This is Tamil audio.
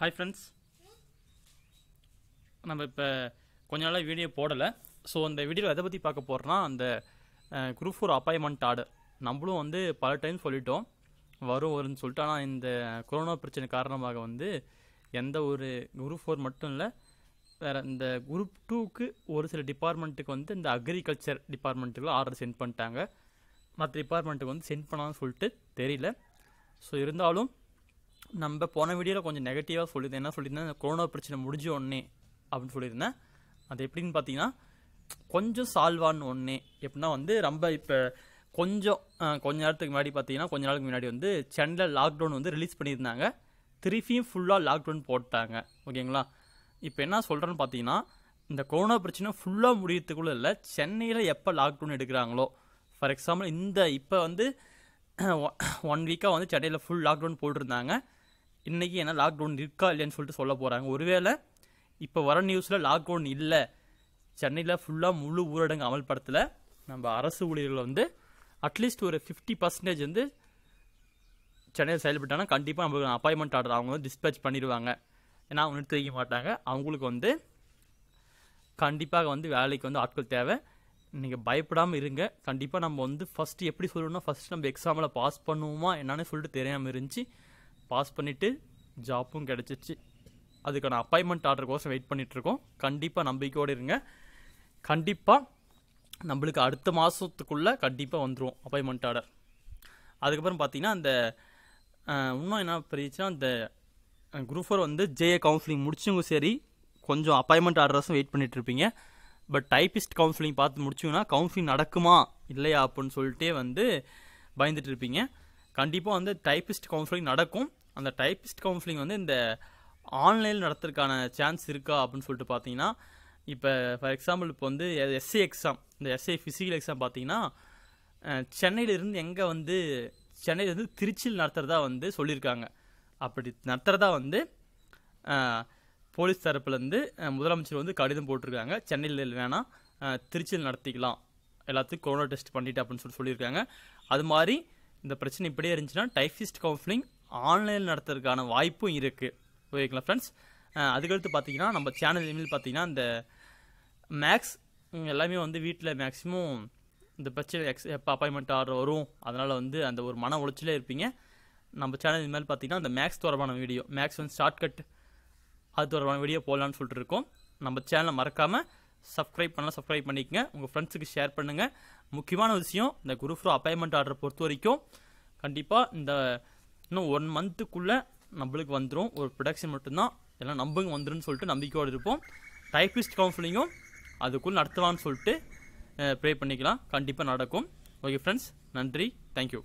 ஹாய் ஃப்ரெண்ட்ஸ் நம்ம இப்போ கொஞ்ச நாளாக வீடியோ போடலை ஸோ அந்த வீடியோவில் எதை பற்றி பார்க்க போகிறோன்னா அந்த குரூப் ஃபோர் அப்பாயின்மெண்ட் ஆர்டர் நம்மளும் வந்து பல டைம் சொல்லிட்டோம் வரும் வரும்னு சொல்லிட்டு ஆனால் இந்த கொரோனா பிரச்சனை காரணமாக வந்து எந்த ஒரு குரூப் ஃபோர் மட்டும் இல்லை வேறு இந்த குரூப் டூக்கு ஒரு சில டிபார்ட்மெண்ட்டுக்கு வந்து இந்த அக்ரிகல்ச்சர் டிபார்ட்மெண்ட்டுக்குலாம் ஆர்டர் சென்ட் பண்ணிட்டாங்க மற்ற டிபார்ட்மெண்ட்டுக்கு வந்து சென்ட் பண்ணான்னு சொல்லிட்டு தெரியல ஸோ இருந்தாலும் நம்ம போன வீடியோவில் கொஞ்சம் நெகட்டிவாக சொல்லியிருந்தேன் என்ன சொல்லியிருந்தேன் கொரோனா பிரச்சனை முடிஞ்ச ஒன்று அப்படின்னு சொல்லியிருந்தேன் அது எப்படின்னு பார்த்தீங்கன்னா கொஞ்சம் சால்வான்னு ஒன்று எப்படின்னா வந்து ரொம்ப இப்போ கொஞ்சம் கொஞ்ச நேரத்துக்கு முன்னாடி பார்த்தீங்கன்னா கொஞ்ச நாளுக்கு முன்னாடி வந்து சென்னையில் லாக்டவுன் வந்து ரிலீஸ் பண்ணியிருந்தாங்க திருப்பியும் ஃபுல்லாக லாக்டவுன் போட்டாங்க ஓகேங்களா இப்போ என்ன சொல்கிறேன்னு பார்த்தீங்கன்னா இந்த கொரோனா பிரச்சனை ஃபுல்லாக முடியறதுக்குள்ளே இல்லை சென்னையில் எப்போ லாக்டவுன் எடுக்கிறாங்களோ ஃபார் எக்ஸாம்பிள் இந்த இப்போ வந்து ஒன் வீக்காக வந்து சென்னையில் ஃபுல் லாக்டவுன் போட்டிருந்தாங்க இன்றைக்கி ஏன்னா லாக்டவுன் இருக்கா இல்லையான்னு சொல்லிட்டு சொல்ல போகிறாங்க ஒருவேளை இப்போ வர நியூஸில் லாக்டவுன் இல்லை சென்னையில் ஃபுல்லாக முழு ஊரடங்கு அமல்படுத்தலை நம்ம அரசு ஊழியர்கள் வந்து அட்லீஸ்ட் ஒரு ஃபிஃப்டி பர்சன்டேஜ் வந்து சென்னையில் செயல்பட்டானா கண்டிப்பாக நம்மளுக்கு அப்பாயின்மெண்ட் ஆர்டர் அவங்க வந்து டிஸ்பேச் பண்ணிடுவாங்க ஏன்னா அவங்க நிறுத்தி வைக்க மாட்டாங்க அவங்களுக்கு வந்து கண்டிப்பாக வந்து வேலைக்கு வந்து ஆட்கள் தேவை நீங்கள் பயப்படாமல் இருங்க கண்டிப்பாக நம்ம வந்து ஃபஸ்ட்டு எப்படி சொல்லணும்னா ஃபஸ்ட்டு நம்ம எக்ஸாமில் பாஸ் பண்ணுவோமா என்னன்னு சொல்லிட்டு தெரியாமல் இருந்துச்சு பாஸ் பண்ணிவிட்டு ஜாப்பும் கிடச்சிச்சு அதுக்கான அப்பாயின்மெண்ட் ஆர்டருக்கோசம் வெயிட் பண்ணிகிட்ருக்கோம் கண்டிப்பாக நம்பிக்கையோடு இருங்க கண்டிப்பாக நம்மளுக்கு அடுத்த மாதத்துக்குள்ளே கண்டிப்பாக வந்துடும் அப்பாயின்மெண்ட் ஆர்டர் அதுக்கப்புறம் பார்த்திங்கன்னா அந்த இன்னும் என்ன பிரிச்சுன்னா அந்த குரூப் ஃபோர் வந்து ஜேஏ கவுன்சிலிங் முடிச்சவங்க சரி கொஞ்சம் அப்பாயின்மெண்ட் ஆர்டர்ஸும் வெயிட் பண்ணிகிட்ருப்பீங்க பட் டைப்பிஸ்ட் கவுன்சிலிங் பார்த்து முடிச்சிங்கன்னா கவுன்சிலிங் நடக்குமா இல்லையா அப்படின்னு சொல்லிட்டே வந்து பயந்துட்டு இருப்பீங்க கண்டிப்பாக வந்து டைப்பிஸ்ட் கவுன்சிலிங் நடக்கும் அந்த டைப்பிஸ்ட் கவுன்சிலிங் வந்து இந்த ஆன்லைனில் நடத்துறதுக்கான சான்ஸ் இருக்கா அப்படின்னு சொல்லிட்டு பார்த்தீங்கன்னா இப்போ ஃபார் எக்ஸாம்பிள் இப்போ வந்து எஸ்ஏ எக்ஸாம் இந்த எஸ்ஏ ஃபிசிக்கல் எக்ஸாம் பார்த்தீங்கன்னா சென்னையிலிருந்து எங்கே வந்து சென்னையிலேருந்து திருச்சியில் நடத்துகிறதா வந்து சொல்லியிருக்காங்க அப்படி நடத்துகிறதா வந்து போலீஸ் தரப்புலேருந்து முதலமைச்சர் வந்து கடிதம் போட்டிருக்காங்க சென்னையில் வேணால் திருச்சியில் நடத்திக்கலாம் எல்லாத்துக்கும் கொரோனா டெஸ்ட் பண்ணிவிட்டு அப்படின்னு சொல்லி சொல்லியிருக்காங்க அது மாதிரி இந்த பிரச்சனை இப்படியே இருந்துச்சுன்னா டைஃபிஸ்ட் கவுன்சிலிங் ஆன்லைனில் நடத்துறதுக்கான வாய்ப்பும் இருக்குது ஓகேங்களா ஃப்ரெண்ட்ஸ் அதுக்கடுத்து பார்த்தீங்கன்னா நம்ம சேனல் இமெயில் பார்த்தீங்கன்னா இந்த மேக்ஸ் எல்லாமே வந்து வீட்டில் மேக்ஸிமம் இந்த பிரச்சனை எக்ஸ் எப்போ அப்பாயின்மெண்ட் ஆர்டர் வரும் அதனால் வந்து அந்த ஒரு மன உளைச்சலே இருப்பீங்க நம்ம சேனல் இது மாதிரி பார்த்தீங்கன்னா அந்த மேக்ஸ் தொடர்பான வீடியோ மேக்ஸ் வந்து ஷார்ட்கட் அது தொடர்பான வீடியோ போடலான்னு சொல்லிட்டு இருக்கோம் நம்ம சேனலை மறக்காமல் சப்ஸ்கிரைப் பண்ணலாம் சப்ஸ்கிரைப் பண்ணிக்கங்க உங்கள் ஃப்ரெண்ட்ஸுக்கு ஷேர் பண்ணுங்கள் முக்கியமான விஷயம் இந்த குரூப் ஃபோர் அப்பாயின்மெண்ட் ஆர்டர் பொறுத்த வரைக்கும் கண்டிப்பாக இந்த இன்னும் ஒன் மந்த்துக்குள்ளே நம்மளுக்கு வந்துடும் ஒரு ப்ரொடக்ஷன் மட்டும்தான் எல்லாம் நம்ப வந்துடும் சொல்லிட்டு நம்பிக்கையோடு இருப்போம் டைப்பிஸ்ட் கவுன்சிலிங்கும் அதுக்குள்ளே நடத்தலாம்னு சொல்லிட்டு ப்ரே பண்ணிக்கலாம் கண்டிப்பாக நடக்கும் ஓகே ஃப்ரெண்ட்ஸ் நன்றி தேங்க்யூ